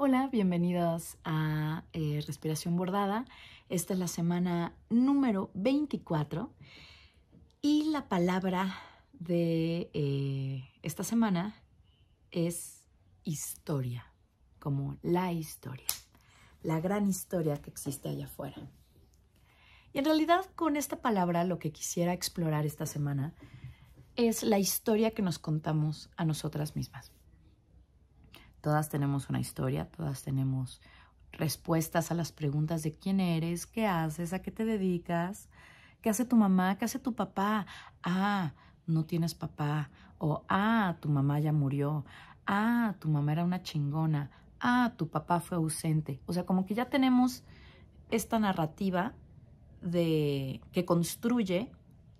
Hola, bienvenidos a eh, Respiración Bordada. Esta es la semana número 24 y la palabra de eh, esta semana es historia, como la historia, la gran historia que existe allá afuera. Y en realidad con esta palabra lo que quisiera explorar esta semana es la historia que nos contamos a nosotras mismas. Todas tenemos una historia, todas tenemos respuestas a las preguntas de quién eres, qué haces, a qué te dedicas, qué hace tu mamá, qué hace tu papá. Ah, no tienes papá. O ah, tu mamá ya murió. Ah, tu mamá era una chingona. Ah, tu papá fue ausente. O sea, como que ya tenemos esta narrativa de que construye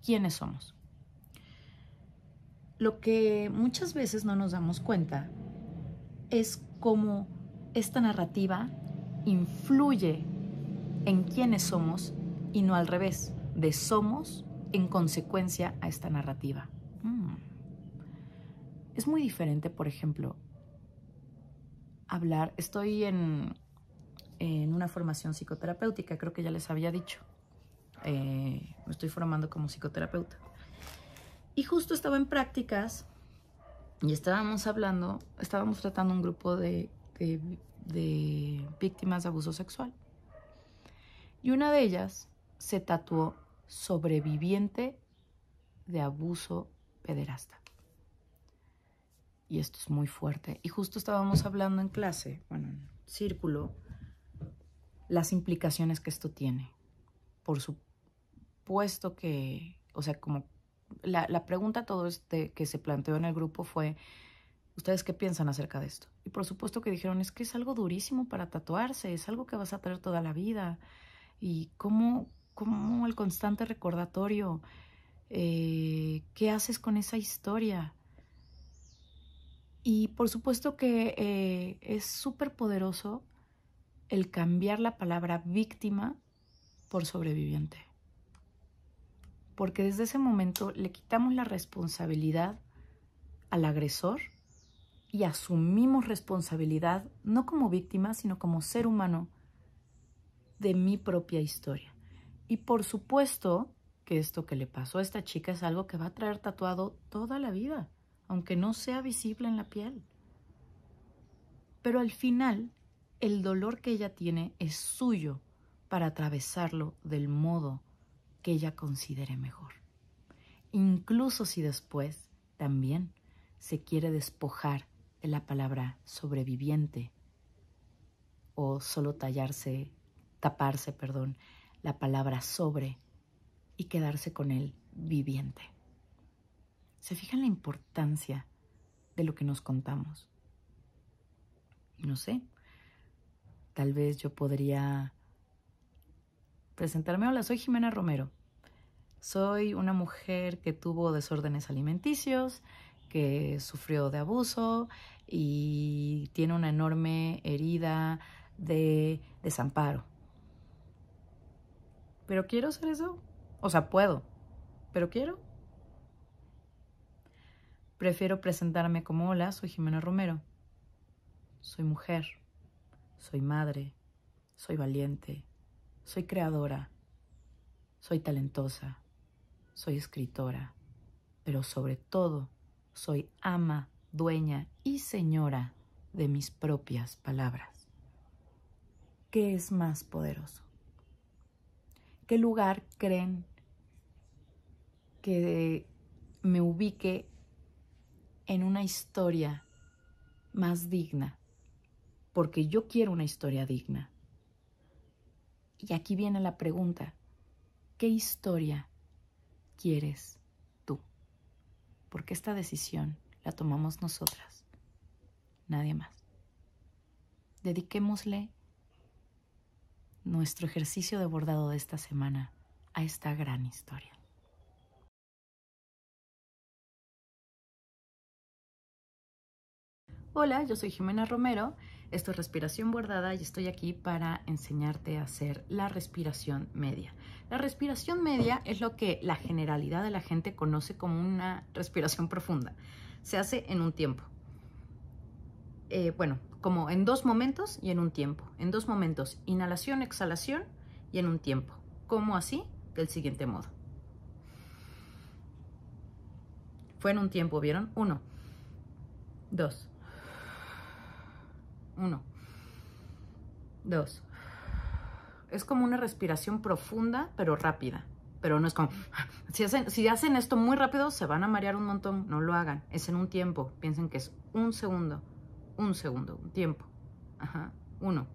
quiénes somos. Lo que muchas veces no nos damos cuenta es cómo esta narrativa influye en quiénes somos y no al revés, de somos en consecuencia a esta narrativa. Mm. Es muy diferente, por ejemplo, hablar, estoy en, una formación psicoterapéutica, creo que ya les había dicho, eh, me estoy formando como psicoterapeuta. Y justo estaba en prácticas y estábamos hablando, estábamos tratando un grupo de, víctimas de abuso sexual. Y una de ellas se tatuó sobreviviente de abuso pederasta. Y esto es muy fuerte. Y justo estábamos hablando en clase, bueno, en círculo, las implicaciones que esto tiene. Por supuesto que, o sea, como la, pregunta todo este que se planteó en el grupo fue, ¿ustedes qué piensan acerca de esto? Y por supuesto que dijeron, es que es algo durísimo para tatuarse, es algo que vas a traer toda la vida. Y cómo, cómo el constante recordatorio, eh, qué haces con esa historia. Y por supuesto que eh, es súper poderoso el cambiar la palabra víctima por sobreviviente porque desde ese momento le quitamos la responsabilidad al agresor y asumimos responsabilidad, no como víctima, sino como ser humano, de mi propia historia. Y por supuesto que esto que le pasó a esta chica es algo que va a traer tatuado toda la vida, aunque no sea visible en la piel. Pero al final, el dolor que ella tiene es suyo para atravesarlo del modo que ella considere mejor. Incluso si después también se quiere despojar de la palabra sobreviviente o solo tallarse, taparse, perdón, la palabra sobre y quedarse con el viviente. ¿Se fijan la importancia de lo que nos contamos? No sé, tal vez yo podría presentarme. Hola, soy Jimena Romero. Soy una mujer que tuvo desórdenes alimenticios, que sufrió de abuso y tiene una enorme herida de desamparo. ¿Pero quiero hacer eso? O sea, puedo, pero quiero. Prefiero presentarme como hola, soy Jimena Romero. Soy mujer, soy madre, soy valiente, soy creadora, soy talentosa, soy escritora, pero sobre todo soy ama, dueña y señora de mis propias palabras. ¿Qué es más poderoso? ¿Qué lugar creen que me ubique en una historia más digna? Porque yo quiero una historia digna. Y aquí viene la pregunta, ¿qué historia quieres tú? Porque esta decisión la tomamos nosotras, nadie más. Dediquémosle nuestro ejercicio de bordado de esta semana a esta gran historia. Hola, yo soy Jimena Romero esto es respiración bordada y estoy aquí para enseñarte a hacer la respiración media. La respiración media es lo que la generalidad de la gente conoce como una respiración profunda. Se hace en un tiempo. Eh, bueno, como en dos momentos y en un tiempo. En dos momentos, inhalación, exhalación y en un tiempo. ¿Cómo así, del siguiente modo. Fue en un tiempo, ¿vieron? Uno, dos, uno. Dos. Es como una respiración profunda, pero rápida. Pero no es como... Ah, si hacen, si hacen esto muy rápido, se van a marear un montón. No lo hagan. Es en un tiempo. Piensen que es un segundo. Un segundo. Un tiempo. Ajá. Uno.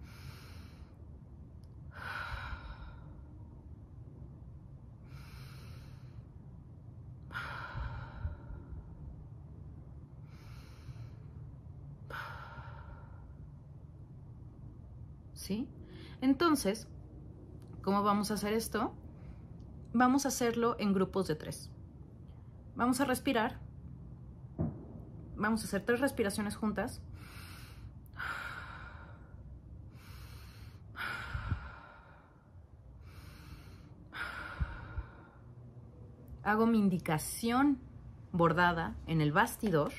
¿sí? Entonces, ¿cómo vamos a hacer esto? Vamos a hacerlo en grupos de tres. Vamos a respirar. Vamos a hacer tres respiraciones juntas. Hago mi indicación bordada en el bastidor.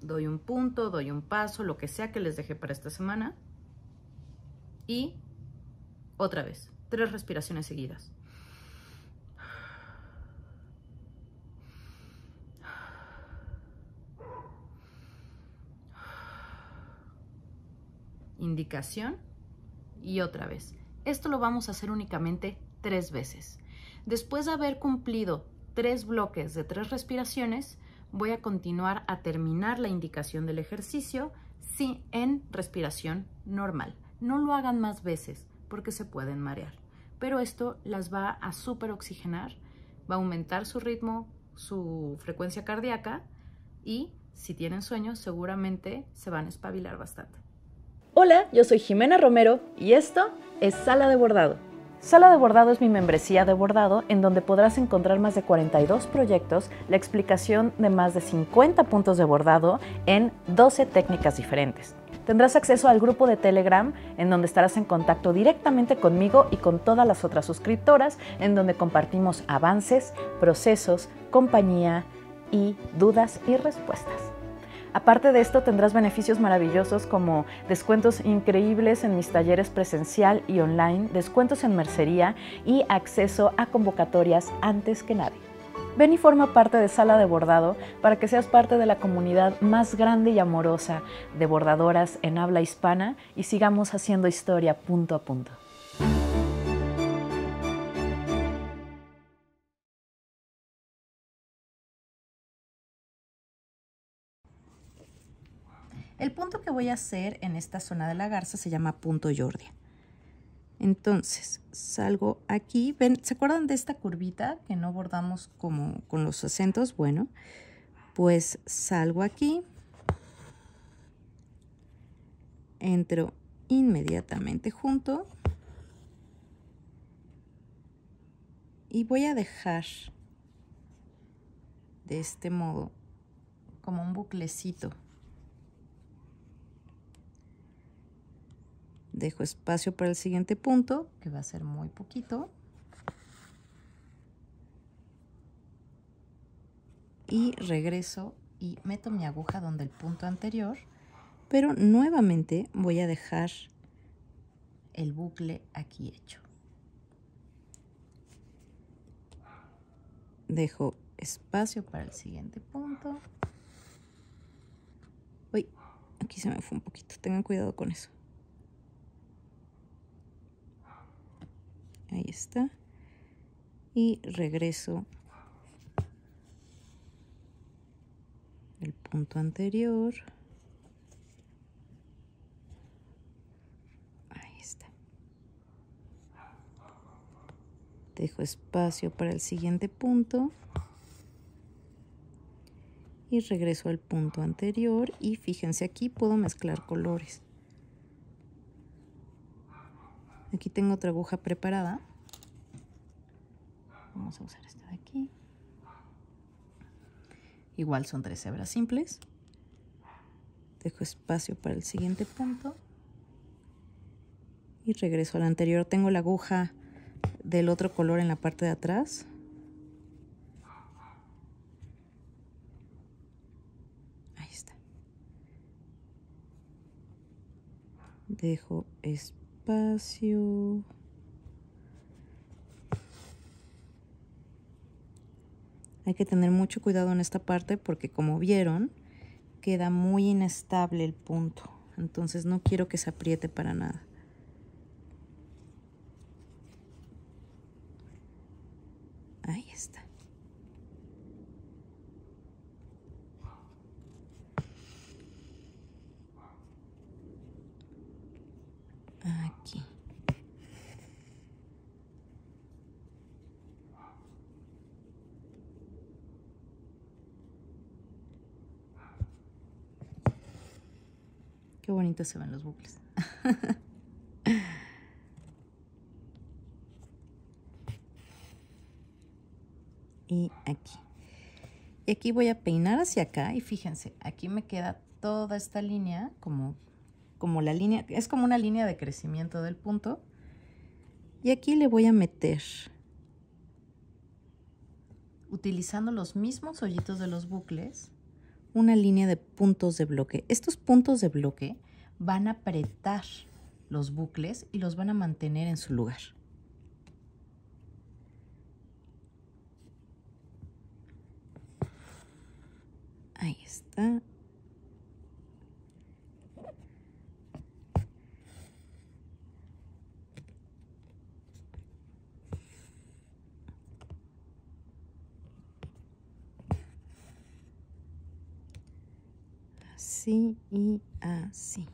Doy un punto, doy un paso, lo que sea que les deje para esta semana y otra vez, tres respiraciones seguidas. Indicación y otra vez. Esto lo vamos a hacer únicamente tres veces. Después de haber cumplido tres bloques de tres respiraciones, voy a continuar a terminar la indicación del ejercicio en respiración normal. No lo hagan más veces porque se pueden marear. Pero esto las va a superoxigenar, va a aumentar su ritmo, su frecuencia cardíaca y si tienen sueño seguramente se van a espabilar bastante. Hola, yo soy Jimena Romero y esto es Sala de Bordado. Sala de Bordado es mi membresía de bordado en donde podrás encontrar más de 42 proyectos, la explicación de más de 50 puntos de bordado en 12 técnicas diferentes tendrás acceso al grupo de Telegram en donde estarás en contacto directamente conmigo y con todas las otras suscriptoras, en donde compartimos avances, procesos, compañía y dudas y respuestas. Aparte de esto, tendrás beneficios maravillosos como descuentos increíbles en mis talleres presencial y online, descuentos en mercería y acceso a convocatorias antes que nadie. Ven y forma parte de Sala de Bordado para que seas parte de la comunidad más grande y amorosa de bordadoras en habla hispana y sigamos haciendo historia punto a punto. El punto que voy a hacer en esta zona de la garza se llama punto Jordi. Entonces, salgo aquí. ¿Ven? ¿Se acuerdan de esta curvita que no bordamos como con los acentos? Bueno, pues salgo aquí. Entro inmediatamente junto. Y voy a dejar de este modo como un buclecito Dejo espacio para el siguiente punto, que va a ser muy poquito. Y regreso y meto mi aguja donde el punto anterior, pero nuevamente voy a dejar el bucle aquí hecho. Dejo espacio para el siguiente punto. Uy, aquí se me fue un poquito, tengan cuidado con eso. ahí está y regreso el punto anterior ahí está dejo espacio para el siguiente punto y regreso al punto anterior y fíjense aquí puedo mezclar colores Aquí tengo otra aguja preparada. Vamos a usar esta de aquí. Igual son tres hebras simples. Dejo espacio para el siguiente punto. Y regreso al anterior. Tengo la aguja del otro color en la parte de atrás. Ahí está. Dejo espacio hay que tener mucho cuidado en esta parte porque como vieron, queda muy inestable el punto. Entonces no quiero que se apriete para nada. Qué bonito se ven los bucles. y aquí. Y aquí voy a peinar hacia acá y fíjense, aquí me queda toda esta línea como como la línea, es como una línea de crecimiento del punto. Y aquí le voy a meter, utilizando los mismos hoyitos de los bucles, una línea de puntos de bloque. Estos puntos de bloque van a apretar los bucles y los van a mantener en su lugar. Ahí está. Sí y así.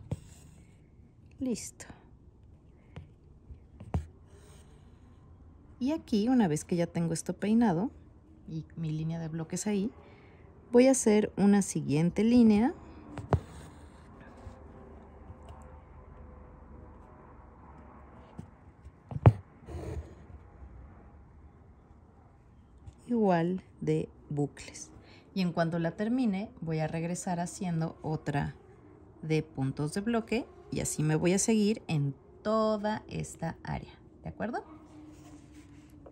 Listo. Y aquí, una vez que ya tengo esto peinado y mi línea de bloques ahí, voy a hacer una siguiente línea. Igual de bucles y en cuanto la termine voy a regresar haciendo otra de puntos de bloque y así me voy a seguir en toda esta área, ¿de acuerdo?